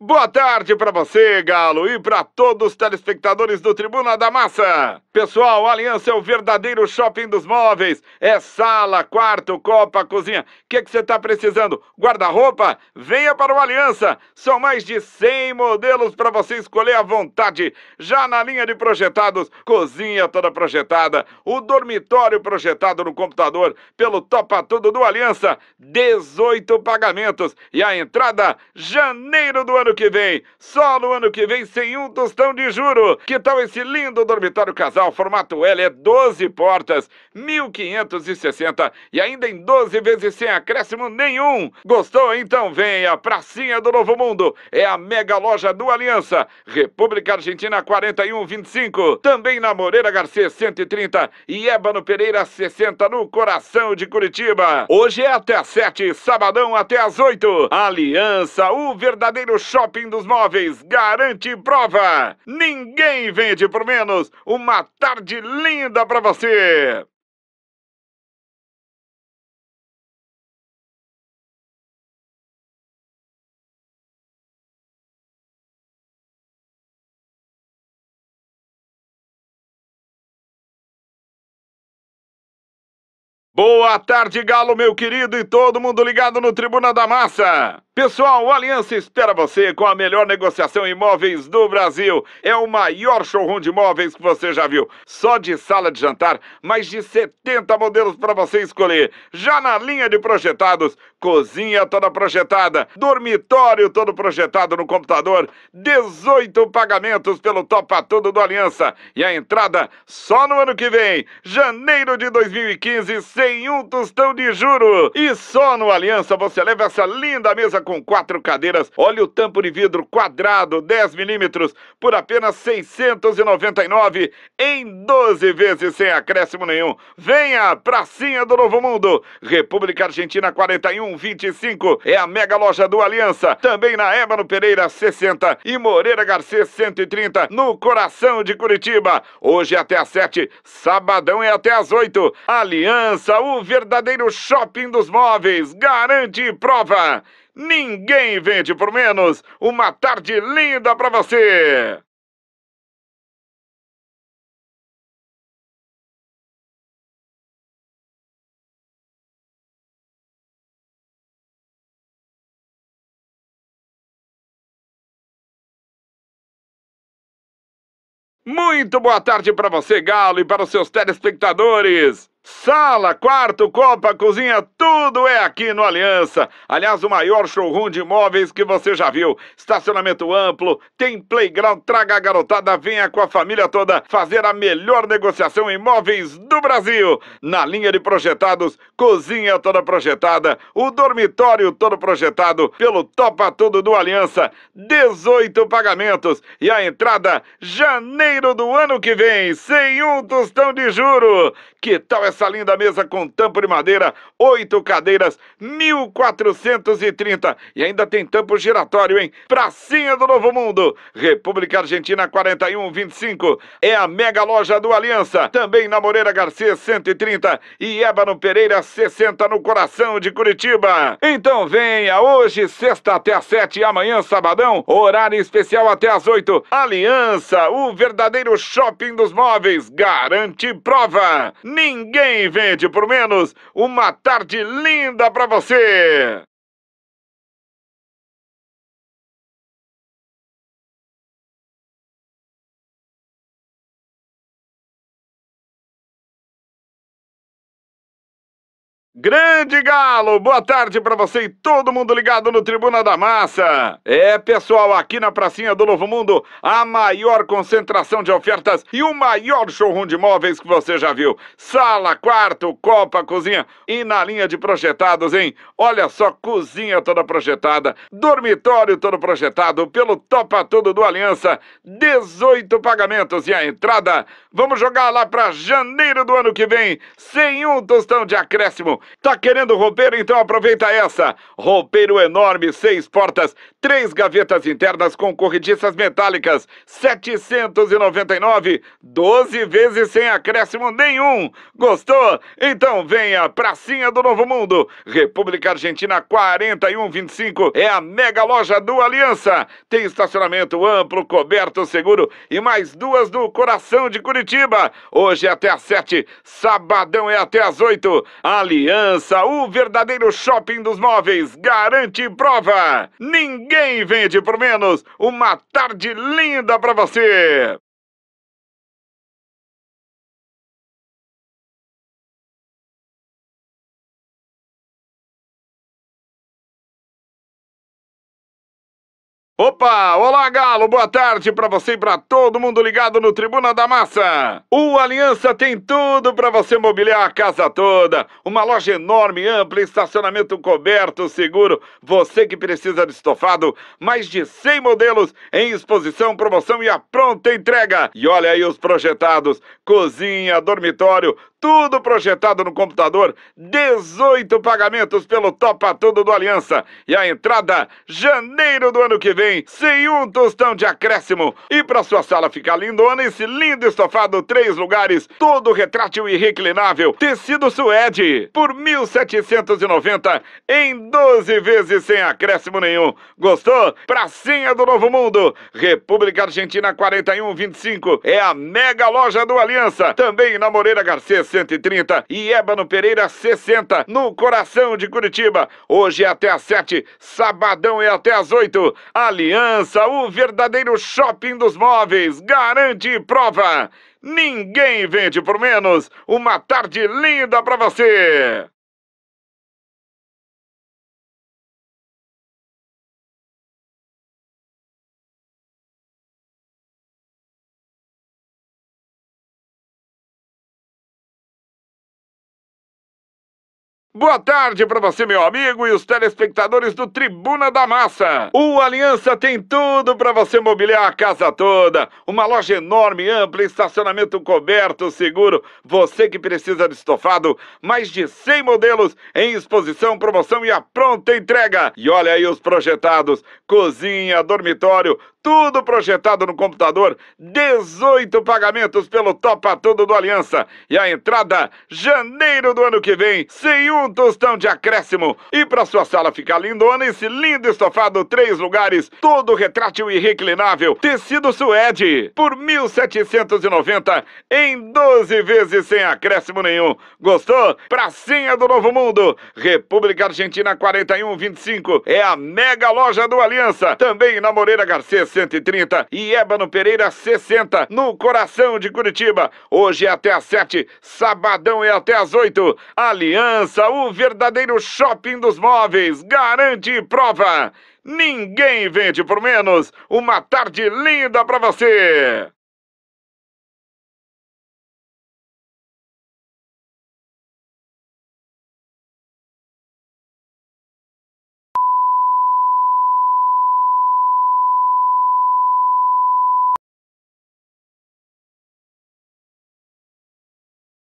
Boa tarde para você, Galo, e para todos os telespectadores do Tribuna da Massa. Pessoal, a Aliança é o verdadeiro shopping dos móveis. É sala, quarto, copa, cozinha. O que você está precisando? Guarda-roupa? Venha para o Aliança. São mais de 100 modelos para você escolher à vontade. Já na linha de projetados, cozinha toda projetada, o dormitório projetado no computador pelo Topa Tudo do Aliança. 18 pagamentos e a entrada janeiro do ano ano que vem. Só no ano que vem, sem um tostão de juro. Que tal esse lindo dormitório casal? Formato L é 12 portas, 1560 e ainda em 12 vezes sem acréscimo nenhum. Gostou? Então venha. Pracinha do Novo Mundo é a mega loja do Aliança. República Argentina 4125. Também na Moreira Garcia 130 e Ébano Pereira 60 no coração de Curitiba. Hoje é até às 7, sabadão até às 8. Aliança, o verdadeiro show Shopping dos Móveis garante prova. Ninguém vende por menos. Uma tarde linda para você. Boa tarde, Galo, meu querido, e todo mundo ligado no Tribuna da Massa. Pessoal, o Aliança espera você com a melhor negociação em imóveis do Brasil. É o maior showroom de imóveis que você já viu. Só de sala de jantar, mais de 70 modelos para você escolher. Já na linha de projetados, cozinha toda projetada, dormitório todo projetado no computador, 18 pagamentos pelo Topa Tudo do Aliança e a entrada só no ano que vem, janeiro de 2015, sem um tostão de juro. E só no Aliança você leva essa linda mesa com quatro cadeiras, olha o tampo de vidro quadrado, 10 milímetros, por apenas 699 em 12 vezes sem acréscimo nenhum. Venha, Pracinha do Novo Mundo, República Argentina 4125, é a mega loja do Aliança, também na Ébano Pereira 60 e Moreira Garcês 130, no coração de Curitiba. Hoje é até às 7, sabadão é até às 8. Aliança, o verdadeiro shopping dos móveis, garante prova. Ninguém vende por menos. Uma tarde linda para você! Muito boa tarde para você, Galo, e para os seus telespectadores. Sala, quarto, copa, cozinha, tudo é aqui no Aliança. Aliás, o maior showroom de imóveis que você já viu. Estacionamento amplo, tem playground, traga a garotada, venha com a família toda fazer a melhor negociação em imóveis do Brasil. Na linha de projetados, cozinha toda projetada, o dormitório todo projetado pelo Topa Tudo do Aliança. 18 pagamentos e a entrada janeiro do ano que vem, sem um tostão de juro. Que tal essa essa linda mesa com tampo de madeira, oito cadeiras, 1430. E ainda tem tampo giratório, hein? Pracinha do Novo Mundo, República Argentina 4125. É a mega loja do Aliança, também na Moreira Garcia 130 e Ébano Pereira 60 no coração de Curitiba. Então venha hoje, sexta até às sete e amanhã, sabadão, horário especial até às oito Aliança, o verdadeiro shopping dos móveis, garante prova. Ninguém bem, vende por menos. Uma tarde linda para você! Grande Galo, boa tarde para você e todo mundo ligado no Tribuna da Massa. É, pessoal, aqui na pracinha do Novo Mundo, a maior concentração de ofertas e o maior showroom de móveis que você já viu. Sala, quarto, copa, cozinha e na linha de projetados, hein? Olha só, cozinha toda projetada, dormitório todo projetado pelo Topa Tudo do Aliança, 18 pagamentos e a entrada. Vamos jogar lá para janeiro do ano que vem, sem um tostão de acréscimo Tá querendo roupeiro? Então aproveita essa. Roupeiro enorme, seis portas, três gavetas internas com corrediças metálicas, 799, 12 vezes sem acréscimo nenhum. Gostou? Então venha, Pracinha do Novo Mundo, República Argentina 4125, é a mega loja do Aliança. Tem estacionamento amplo, coberto, seguro e mais duas no coração de Curitiba. Hoje é até às sete, sabadão é até às oito. Aliança Aliança, o verdadeiro shopping dos móveis, garante prova. Ninguém vende por menos. Uma tarde linda para você. Opa! Olá, Galo! Boa tarde para você e para todo mundo ligado no Tribuna da Massa! O Aliança tem tudo para você mobiliar a casa toda. Uma loja enorme, ampla, estacionamento coberto, seguro. Você que precisa de estofado, mais de 100 modelos em exposição, promoção e a pronta entrega. E olha aí os projetados: cozinha, dormitório, tudo projetado no computador, 18 pagamentos pelo Topa Tudo do Aliança e a entrada janeiro do ano que vem, sem um tostão de acréscimo. E para sua sala ficar lindona, esse lindo estofado, três lugares, todo retrátil e reclinável, tecido suede, por 1.790 em 12 vezes sem acréscimo nenhum. Gostou? Pracinha do Novo Mundo, República Argentina 4125, é a mega loja do Aliança, também na Moreira Garcês 130 e Ébano Pereira 60, no coração de Curitiba. Hoje é até às 7, sabadão é até às 8. Aliança, o verdadeiro shopping dos móveis, garante prova. Ninguém vende por menos. Uma tarde linda para você. Boa tarde para você, meu amigo, e os telespectadores do Tribuna da Massa. O Aliança tem tudo para você mobiliar a casa toda. Uma loja enorme, ampla, estacionamento coberto, seguro. Você que precisa de estofado, mais de 100 modelos em exposição, promoção e a pronta entrega. E olha aí os projetados: cozinha, dormitório, tudo projetado no computador, 18 pagamentos pelo Topa Tudo do Aliança. E a entrada, janeiro do ano que vem, sem um um tostão de acréscimo. E para sua sala ficar lindona, esse lindo estofado, três lugares, todo retrátil e reclinável, tecido suede, por 1.790 em 12 vezes sem acréscimo nenhum. Gostou? Pracinha do Novo Mundo, República Argentina 4125, é a mega loja do Aliança, também na Moreira Garcês 130 e Ébano Pereira 60, no coração de Curitiba. Hoje é até às 7, sabadão é até às 8. Aliança o verdadeiro shopping dos móveis. Garante prova. Ninguém vende por menos. Uma tarde linda para você.